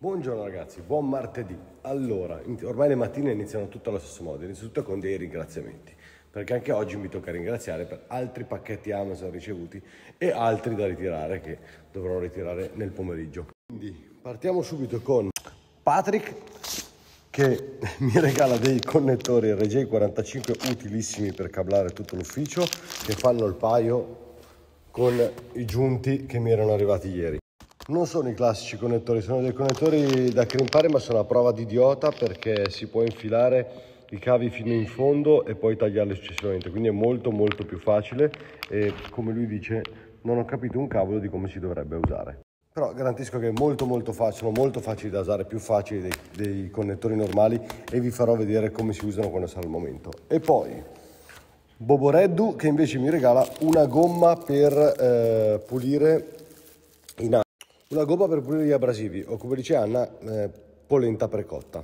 Buongiorno ragazzi, buon martedì. Allora, ormai le mattine iniziano tutte allo stesso modo, inizio tutto con dei ringraziamenti, perché anche oggi mi tocca ringraziare per altri pacchetti Amazon ricevuti e altri da ritirare che dovrò ritirare nel pomeriggio. Quindi partiamo subito con Patrick che mi regala dei connettori RJ45 utilissimi per cablare tutto l'ufficio che fanno il paio con i giunti che mi erano arrivati ieri. Non sono i classici connettori, sono dei connettori da crimpare ma sono a prova di idiota perché si può infilare i cavi fino in fondo e poi tagliarli successivamente, quindi è molto molto più facile e come lui dice non ho capito un cavolo di come si dovrebbe usare. Però garantisco che è molto molto facile, molto facile da usare, più facile dei, dei connettori normali e vi farò vedere come si usano quando sarà il momento. E poi Boboreddu che invece mi regala una gomma per eh, pulire una gobba per pulire gli abrasivi, o come dice Anna, eh, polenta precotta.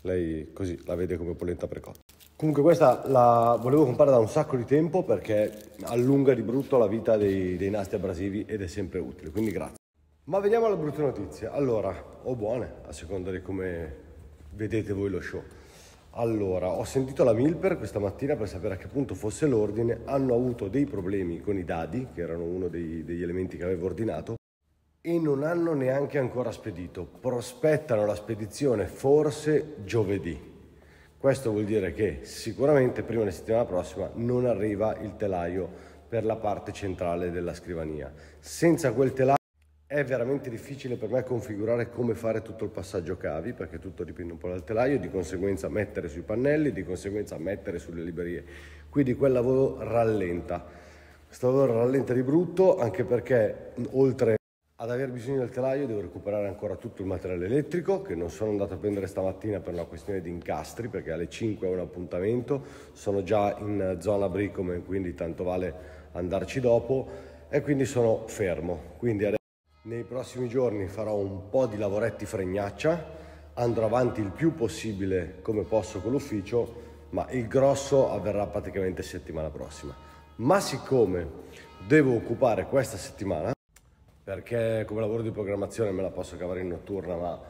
Lei così la vede come polenta precotta. Comunque questa la volevo comprare da un sacco di tempo perché allunga di brutto la vita dei, dei nastri abrasivi ed è sempre utile, quindi grazie. Ma veniamo alle brutte notizie. Allora, o buone, a seconda di come vedete voi lo show. Allora, ho sentito la Milper questa mattina per sapere a che punto fosse l'ordine, hanno avuto dei problemi con i dadi, che erano uno dei, degli elementi che avevo ordinato, e non hanno neanche ancora spedito. Prospettano la spedizione forse giovedì. Questo vuol dire che sicuramente prima della settimana prossima non arriva il telaio per la parte centrale della scrivania. Senza quel telaio è veramente difficile per me configurare come fare tutto il passaggio cavi perché tutto dipende un po' dal telaio, di conseguenza mettere sui pannelli, di conseguenza mettere sulle librerie. Quindi quel lavoro rallenta. Questo lavoro rallenta di brutto anche perché oltre ad aver bisogno del telaio devo recuperare ancora tutto il materiale elettrico che non sono andato a prendere stamattina per una questione di incastri perché alle 5 ho un appuntamento, sono già in zona Bricomen quindi tanto vale andarci dopo e quindi sono fermo. Quindi nei prossimi giorni farò un po' di lavoretti fregnaccia, andrò avanti il più possibile come posso con l'ufficio ma il grosso avverrà praticamente settimana prossima. Ma siccome devo occupare questa settimana perché come lavoro di programmazione me la posso cavare in notturna, ma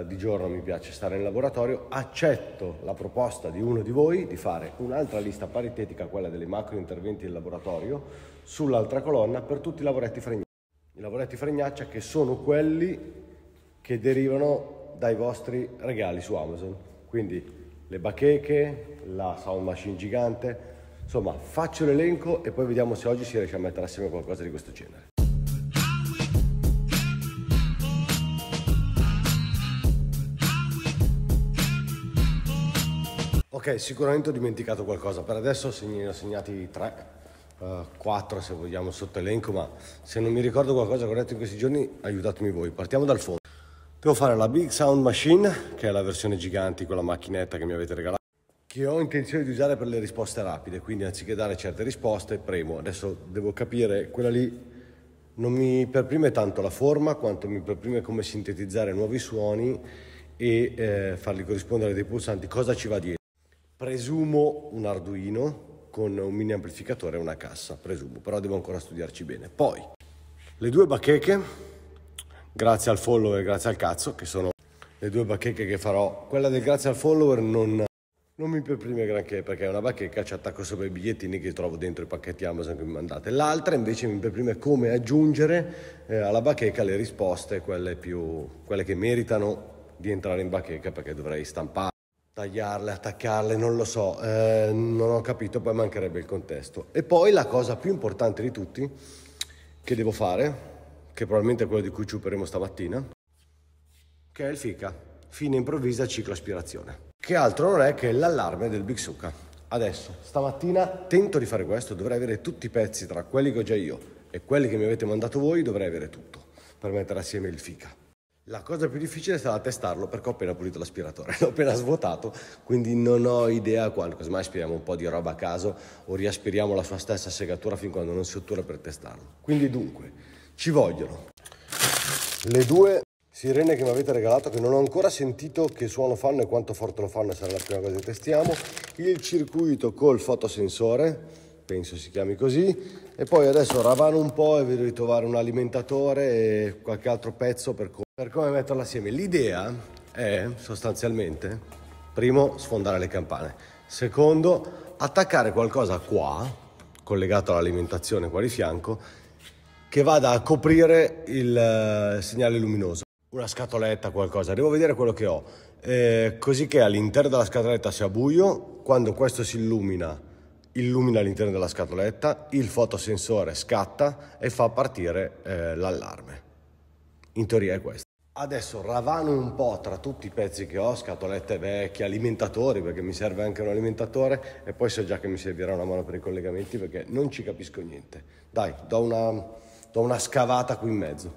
eh, di giorno mi piace stare in laboratorio, accetto la proposta di uno di voi di fare un'altra lista paritetica, quella delle macro interventi in laboratorio, sull'altra colonna per tutti i lavoretti fregnaccia. I lavoretti fregnaccia che sono quelli che derivano dai vostri regali su Amazon. Quindi le bacheche, la sound machine gigante, insomma faccio l'elenco e poi vediamo se oggi si riesce a mettere assieme qualcosa di questo genere. Ok, sicuramente ho dimenticato qualcosa. Per adesso ne ho segnati tre, uh, quattro se vogliamo sotto elenco, ma se non mi ricordo qualcosa che ho detto in questi giorni, aiutatemi voi. Partiamo dal fondo. Devo fare la Big Sound Machine, che è la versione giganti, la macchinetta che mi avete regalato che ho intenzione di usare per le risposte rapide, quindi anziché dare certe risposte premo. Adesso devo capire, quella lì non mi perprime tanto la forma quanto mi perprime come sintetizzare nuovi suoni e eh, farli corrispondere a dei pulsanti, cosa ci va dietro presumo un Arduino con un mini amplificatore e una cassa, presumo, però devo ancora studiarci bene. Poi, le due bacheche, grazie al follower e grazie al cazzo, che sono le due bacheche che farò. Quella del grazie al follower non, non mi perprime granché perché è una bacheca, ci attacco sopra i bigliettini che trovo dentro i pacchetti Amazon che mi mandate. L'altra invece mi perprime come aggiungere eh, alla bacheca le risposte, quelle, più, quelle che meritano di entrare in bacheca perché dovrei stampare. Tagliarle, attaccarle, non lo so, eh, non ho capito, poi mancherebbe il contesto. E poi la cosa più importante di tutti che devo fare, che probabilmente è quello di cui ci opereremo stamattina, che è il FICA, fine improvvisa ciclo aspirazione, che altro non è che l'allarme del Big Suka. Adesso, stamattina tento di fare questo, dovrei avere tutti i pezzi tra quelli che ho già io e quelli che mi avete mandato voi, dovrei avere tutto per mettere assieme il FICA. La cosa più difficile sarà testarlo perché ho appena pulito l'aspiratore, l'ho appena svuotato, quindi non ho idea quando, così mai aspiriamo un po' di roba a caso o riaspiriamo la sua stessa segatura fin quando non si ottura per testarlo. Quindi dunque, ci vogliono le due sirene che mi avete regalato che non ho ancora sentito che suono fanno e quanto forte lo fanno sarà la prima cosa che testiamo, il circuito col fotosensore penso si chiami così e poi adesso ravano un po' e vedo di trovare un alimentatore e qualche altro pezzo per per come metterla assieme? L'idea è sostanzialmente, primo, sfondare le campane, secondo, attaccare qualcosa qua, collegato all'alimentazione qua di fianco, che vada a coprire il eh, segnale luminoso. Una scatoletta, qualcosa, devo vedere quello che ho. Eh, così che all'interno della scatoletta sia buio, quando questo si illumina, illumina l'interno della scatoletta, il fotosensore scatta e fa partire eh, l'allarme. In teoria è questo. Adesso ravano un po' tra tutti i pezzi che ho, scatolette vecchie, alimentatori, perché mi serve anche un alimentatore e poi so già che mi servirà una mano per i collegamenti perché non ci capisco niente. Dai, do una, do una scavata qui in mezzo.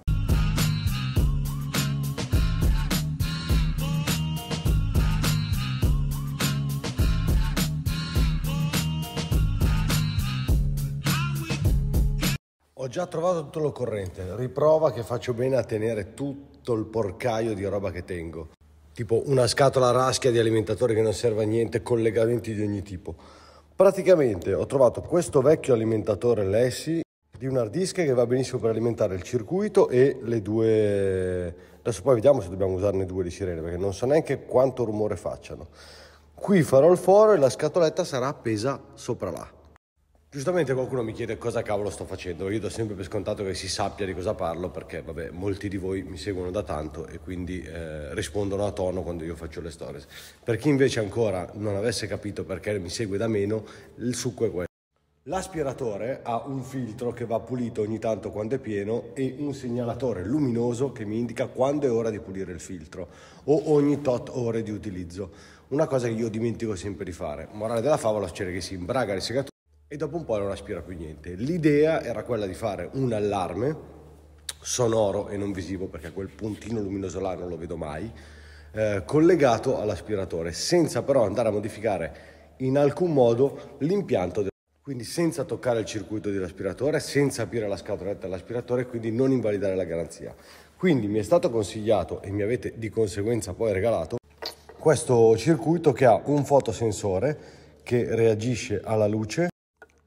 già trovato tutto l'occorrente. Riprova che faccio bene a tenere tutto il porcaio di roba che tengo. Tipo una scatola raschia di alimentatore che non serve a niente, collegamenti di ogni tipo. Praticamente ho trovato questo vecchio alimentatore Lessi di un hard disk che va benissimo per alimentare il circuito e le due... Adesso poi vediamo se dobbiamo usarne due di sirene perché non so neanche quanto rumore facciano. Qui farò il foro e la scatoletta sarà appesa sopra là. Giustamente qualcuno mi chiede cosa cavolo sto facendo, io do sempre per scontato che si sappia di cosa parlo perché vabbè, molti di voi mi seguono da tanto e quindi eh, rispondono a tono quando io faccio le stories. Per chi invece ancora non avesse capito perché mi segue da meno, il succo è questo. L'aspiratore ha un filtro che va pulito ogni tanto quando è pieno e un segnalatore luminoso che mi indica quando è ora di pulire il filtro o ogni tot ore di utilizzo. Una cosa che io dimentico sempre di fare. Morale della favola, c'è che si imbraga il segatore e dopo un po' non aspira più niente. L'idea era quella di fare un allarme sonoro e non visivo perché quel puntino luminoso là non lo vedo mai, eh, collegato all'aspiratore, senza però andare a modificare in alcun modo l'impianto. Del... Quindi senza toccare il circuito dell'aspiratore, senza aprire la scatoletta dell'aspiratore, quindi non invalidare la garanzia. Quindi mi è stato consigliato e mi avete di conseguenza poi regalato questo circuito che ha un fotosensore che reagisce alla luce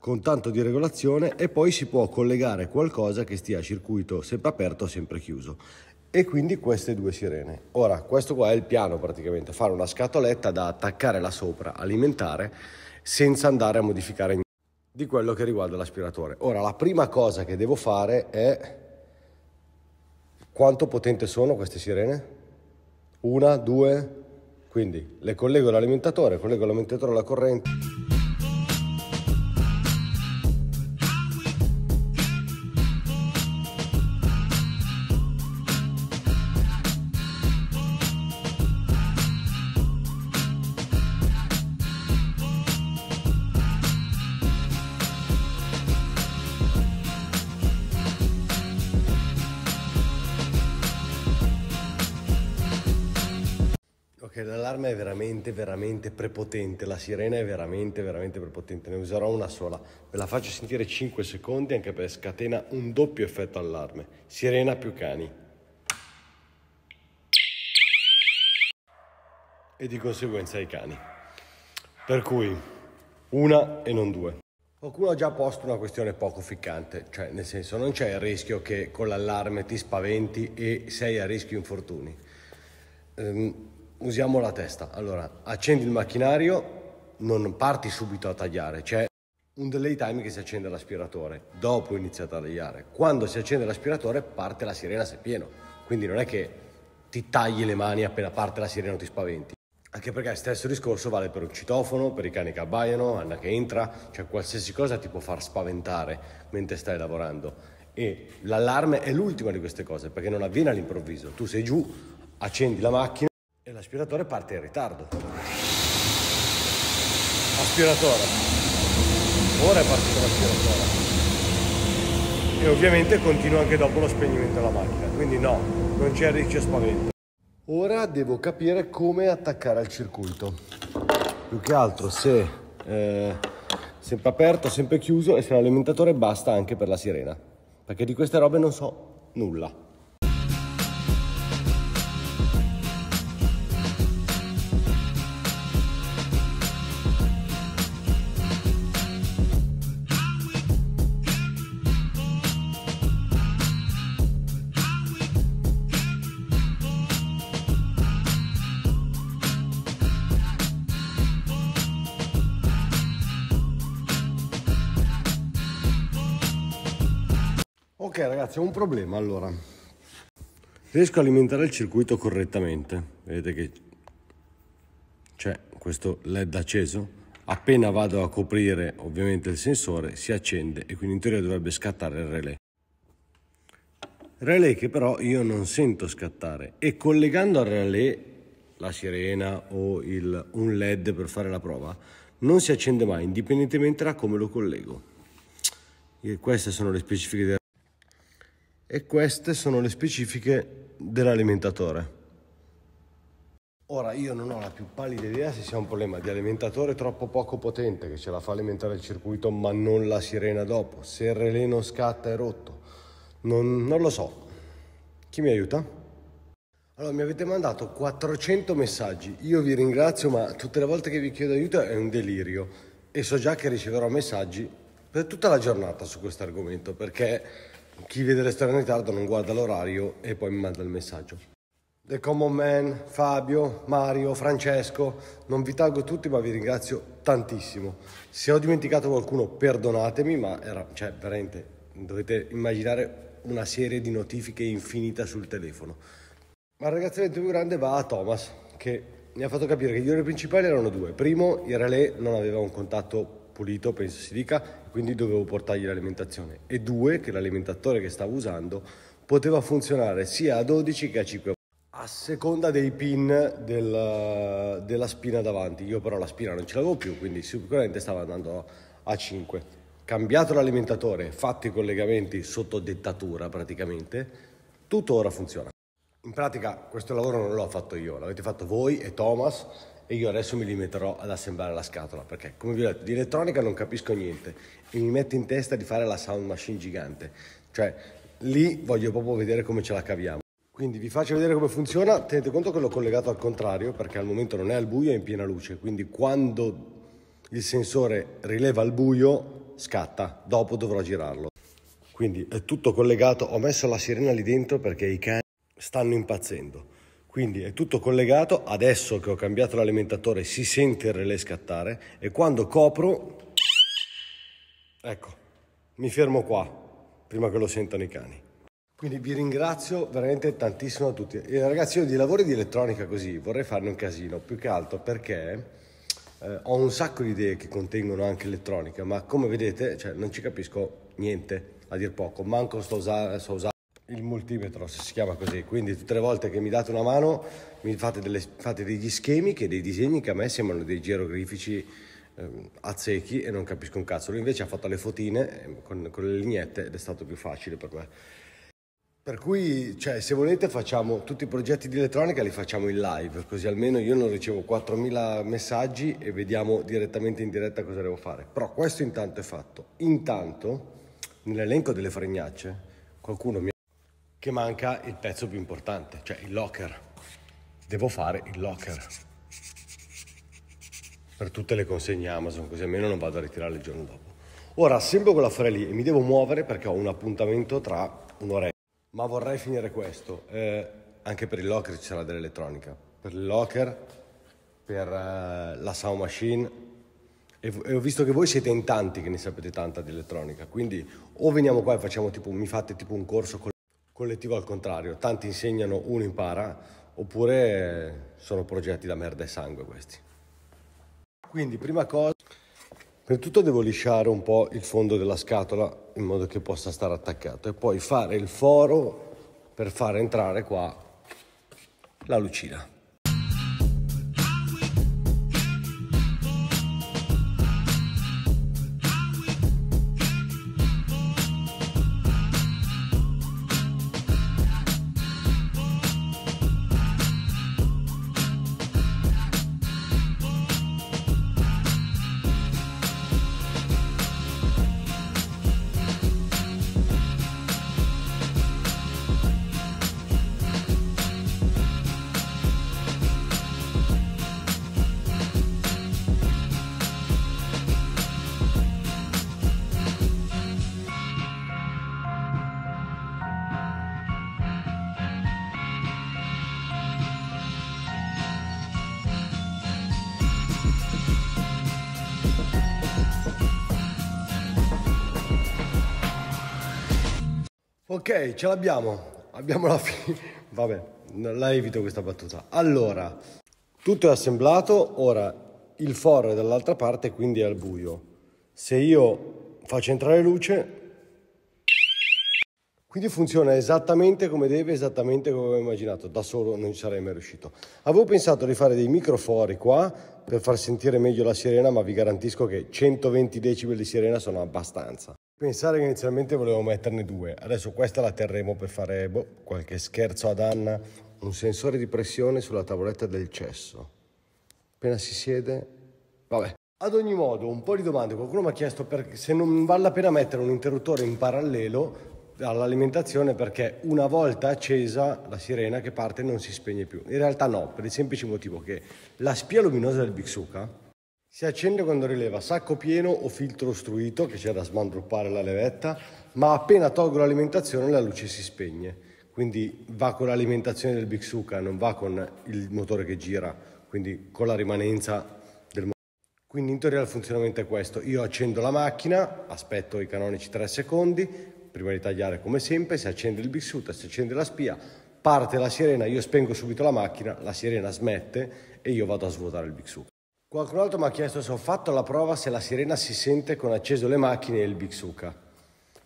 con tanto di regolazione e poi si può collegare qualcosa che stia a circuito sempre aperto o sempre chiuso e quindi queste due sirene. Ora, questo qua è il piano praticamente, fare una scatoletta da attaccare là sopra, alimentare, senza andare a modificare niente di quello che riguarda l'aspiratore. Ora, la prima cosa che devo fare è quanto potente sono queste sirene? Una, due, quindi le collego all'alimentatore, collego all'alimentatore alla corrente. Perché l'allarme è veramente, veramente prepotente, la sirena è veramente, veramente prepotente, ne userò una sola, ve la faccio sentire 5 secondi anche perché scatena un doppio effetto allarme, sirena più cani. E di conseguenza i cani. Per cui una e non due. Qualcuno ha già posto una questione poco ficcante, cioè nel senso non c'è il rischio che con l'allarme ti spaventi e sei a rischio infortuni. Um, usiamo la testa. Allora, accendi il macchinario, non parti subito a tagliare, c'è un delay time che si accende l'aspiratore, dopo inizia a tagliare. Quando si accende l'aspiratore parte la sirena se è pieno, quindi non è che ti tagli le mani appena parte la sirena o ti spaventi. Anche perché stesso discorso vale per un citofono, per i cani che abbaiano, Anna che entra, cioè qualsiasi cosa ti può far spaventare mentre stai lavorando. E l'allarme è l'ultima di queste cose perché non avviene all'improvviso. Tu sei giù, accendi la macchina, l'aspiratore parte in ritardo. Aspiratore. Ora è partito l'aspiratore. E ovviamente continua anche dopo lo spegnimento della macchina. Quindi no, non c'è riccio spavento. Ora devo capire come attaccare al circuito. Più che altro se eh, sempre aperto, sempre chiuso e se l'alimentatore basta anche per la sirena. Perché di queste robe non so nulla. Ok ragazzi, ho un problema allora. Riesco a alimentare il circuito correttamente. Vedete che c'è questo LED acceso. Appena vado a coprire ovviamente il sensore si accende e quindi in teoria dovrebbe scattare il relay. Relay che però io non sento scattare e collegando al relay la sirena o il, un LED per fare la prova non si accende mai indipendentemente da come lo collego. E queste sono le specifiche del e queste sono le specifiche dell'alimentatore. Ora io non ho la più pallida idea se sia un problema di alimentatore troppo poco potente che ce la fa alimentare il circuito ma non la sirena dopo, se il relè non scatta è rotto, non, non lo so. Chi mi aiuta? Allora, mi avete mandato 400 messaggi, io vi ringrazio, ma tutte le volte che vi chiedo aiuto è un delirio e so già che riceverò messaggi per tutta la giornata su questo argomento perché chi vede l'esterno in ritardo non guarda l'orario e poi mi manda il messaggio. The Common Man, Fabio, Mario, Francesco, non vi taggo tutti ma vi ringrazio tantissimo. Se ho dimenticato qualcuno perdonatemi ma era, cioè veramente dovete immaginare una serie di notifiche infinita sul telefono. Ma il ringraziamento più grande va a Thomas che mi ha fatto capire che gli errori principali erano due. Primo, il relè non aveva un contatto pulito, penso si dica, quindi dovevo portargli l'alimentazione. E due, che l'alimentatore che stavo usando poteva funzionare sia a 12 che a 5 a seconda dei pin del, della spina davanti. Io però la spina non ce l'avevo più, quindi sicuramente stava andando a 5. Cambiato l'alimentatore, fatto i collegamenti sotto dettatura praticamente, tutto ora funziona. In pratica questo lavoro non l'ho fatto io, l'avete fatto voi e Thomas e io adesso mi limiterò ad assemblare la scatola perché come vi ho detto di elettronica non capisco niente e mi metto in testa di fare la sound machine gigante cioè lì voglio proprio vedere come ce la caviamo quindi vi faccio vedere come funziona tenete conto che l'ho collegato al contrario perché al momento non è al buio è in piena luce quindi quando il sensore rileva il buio scatta dopo dovrò girarlo quindi è tutto collegato ho messo la sirena lì dentro perché i cani stanno impazzendo quindi è tutto collegato, adesso che ho cambiato l'alimentatore si sente il relè scattare e quando copro, ecco, mi fermo qua prima che lo sentano i cani. Quindi vi ringrazio veramente tantissimo a tutti. E ragazzi, io di lavori di elettronica così vorrei farne un casino, più che altro perché eh, ho un sacco di idee che contengono anche elettronica, ma come vedete cioè, non ci capisco niente, a dir poco, manco sto, usa- sto usando il multimetro si chiama così, quindi tutte le volte che mi date una mano mi fate, delle, fate degli schemi che dei disegni che a me sembrano dei geroglifici ehm, a secchi e non capisco un cazzo. Lui invece ha fatto le fotine ehm, con, con, le lineette ed è stato più facile per me. Per cui, cioè, se volete facciamo tutti i progetti di elettronica li facciamo in live, così almeno io non ricevo 4.000 messaggi e vediamo direttamente in diretta cosa devo fare. Però questo intanto è fatto. Intanto, nell'elenco delle fregnacce, qualcuno mi ha che manca il pezzo più importante, cioè il locker. Devo fare il locker per tutte le consegne Amazon, così almeno non vado a ritirare il giorno dopo. Ora, sempre con l'affare lì, mi devo muovere perché ho un appuntamento tra un'ora. Ma vorrei finire questo. Eh, anche per il locker ci sarà dell'elettronica. Per il locker, per eh, la sound machine. E, e, ho visto che voi siete in tanti che ne sapete tanta di elettronica. Quindi o veniamo qua e facciamo tipo, mi fate tipo un corso con collettivo al contrario, tanti insegnano, uno impara, oppure sono progetti da merda e sangue questi. Quindi prima cosa, per tutto devo lisciare un po' il fondo della scatola in modo che possa stare attaccato e poi fare il foro per far entrare qua la lucina. Ok, ce l'abbiamo. Abbiamo la fine. Vabbè, la evito questa battuta. Allora, tutto è assemblato, ora il foro è dall'altra parte, quindi è al buio. Se io faccio entrare luce, quindi funziona esattamente come deve, esattamente come avevo immaginato, da solo non ci sarei mai riuscito. Avevo pensato di fare dei microfori qua per far sentire meglio la sirena, ma vi garantisco che 120 decibel di sirena sono abbastanza. Pensare che inizialmente volevo metterne due, adesso questa la terremo per fare boh, qualche scherzo ad Anna, un sensore di pressione sulla tavoletta del cesso. Appena si siede, vabbè. Ad ogni modo, un po' di domande, qualcuno mi ha chiesto se non vale la pena mettere un interruttore in parallelo all'alimentazione perché una volta accesa la sirena che parte non si spegne più. In realtà no, per il semplice motivo che la spia luminosa del Bixuca si accende quando rileva sacco pieno o filtro ostruito, che c'è da smandruppare la levetta, ma appena tolgo l'alimentazione la luce si spegne. Quindi va con l'alimentazione del Bixuca, non va con il motore che gira, quindi con la rimanenza del motore. quindi in teoria il funzionamento è questo, io accendo la macchina, aspetto i canonici 3 secondi, prima di tagliare come sempre, si accende il bixuta, si accende la spia, parte la sirena, io spengo subito la macchina, la sirena smette e io vado a svuotare il bixuta. Qualcun altro mi ha chiesto se ho fatto la prova se la sirena si sente con acceso le macchine e il bixuca.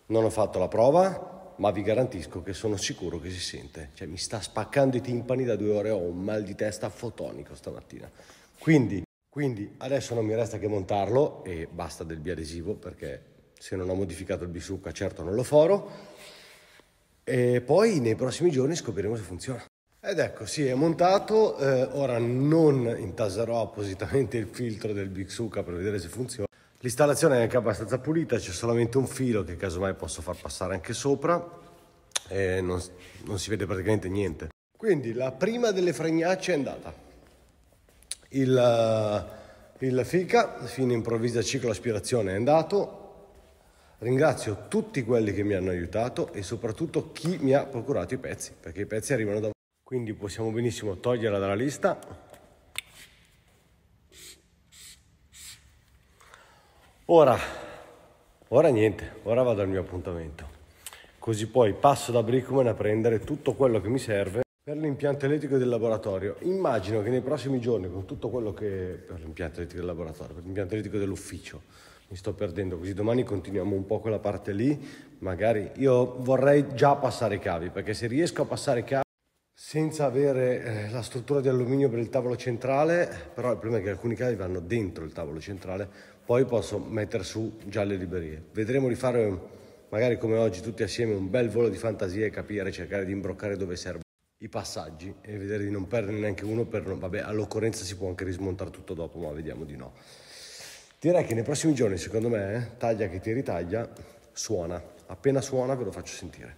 Non ho fatto la prova, ma vi garantisco che sono sicuro che si sente. Cioè mi sta spaccando i timpani da due ore, ho un mal di testa fotonico stamattina. Quindi, quindi adesso non mi resta che montarlo e basta del biadesivo perché se non ho modificato il bisucca certo non lo foro e poi nei prossimi giorni scopriremo se funziona. Ed ecco, sì, è montato, eh, ora non intaserò appositamente il filtro del Big per vedere se funziona. L'installazione è anche abbastanza pulita, c'è solamente un filo che casomai posso far passare anche sopra e non, non si vede praticamente niente. Quindi la prima delle fregnacce è andata. Il, eh, il FICA, fine improvvisa ciclo aspirazione, è andato, Ringrazio tutti quelli che mi hanno aiutato e soprattutto chi mi ha procurato i pezzi, perché i pezzi arrivano da voi. Quindi possiamo benissimo toglierla dalla lista. Ora, ora niente, ora vado al mio appuntamento. Così poi passo da Brickman a prendere tutto quello che mi serve per l'impianto elettrico del laboratorio, immagino che nei prossimi giorni, con tutto quello che. per l'impianto elettrico del laboratorio, per l'impianto elettrico dell'ufficio, mi sto perdendo, così domani continuiamo un po' quella parte lì, magari io vorrei già passare i cavi, perché se riesco a passare i cavi senza avere eh, la struttura di alluminio per il tavolo centrale, però il problema è che alcuni cavi vanno dentro il tavolo centrale, poi posso mettere su già le librerie. Vedremo di fare magari come oggi tutti assieme un bel volo di fantasia e capire, cercare di imbroccare dove servono i passaggi e vedere di non perdere neanche uno per non, vabbè all'occorrenza si può anche rismontare tutto dopo, ma vediamo di no. Direi che nei prossimi giorni, secondo me, eh, taglia che ti ritaglia, suona. Appena suona ve lo faccio sentire.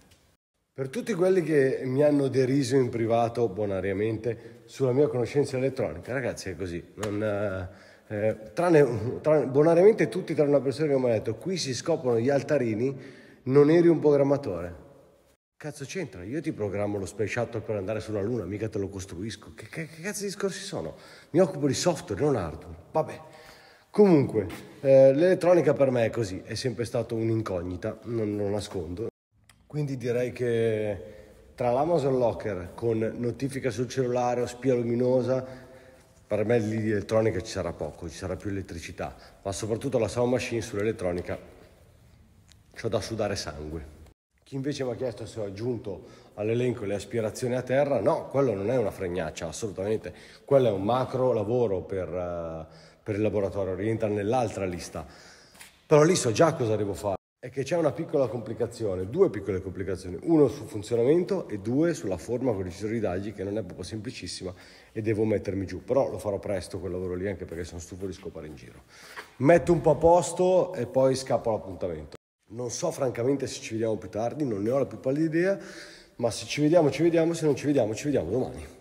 Per tutti quelli che mi hanno deriso in privato, bonariamente, sulla mia conoscenza elettronica, ragazzi, è così. Non, eh, eh, tranne, tranne, bonariamente tutti, tranne una persona che mi ha detto, qui si scoprono gli altarini, non eri un programmatore. Cazzo c'entra? Io ti programmo lo space shuttle per andare sulla Luna, mica te lo costruisco. Che, che, che cazzo di discorsi sono? Mi occupo di software, non hardware. Vabbè. Comunque, eh, l'elettronica per me è così, è sempre stato un'incognita, non lo nascondo. Quindi direi che tra l'Amazon Locker con notifica sul cellulare o spia luminosa, per me lì di elettronica ci sarà poco, ci sarà più elettricità, ma soprattutto la sound machine sull'elettronica ho da sudare sangue. Chi invece mi ha chiesto se ho aggiunto all'elenco le aspirazioni a terra, no, quello non è una fregnaccia, assolutamente. Quello è un macro lavoro per, eh, per il laboratorio, rientra nell'altra lista. Però lì so già cosa devo fare. È che c'è una piccola complicazione, due piccole complicazioni, uno sul funzionamento e due sulla forma con i deciso d'agli, che non è proprio semplicissima e devo mettermi giù. Però lo farò presto quel lavoro lì, anche perché sono stufo di scopare in giro. Metto un po' a posto e poi scappo all'appuntamento. Non so francamente se ci vediamo più tardi, non ne ho la più pallida idea, ma se ci vediamo ci vediamo, se non ci vediamo ci vediamo domani.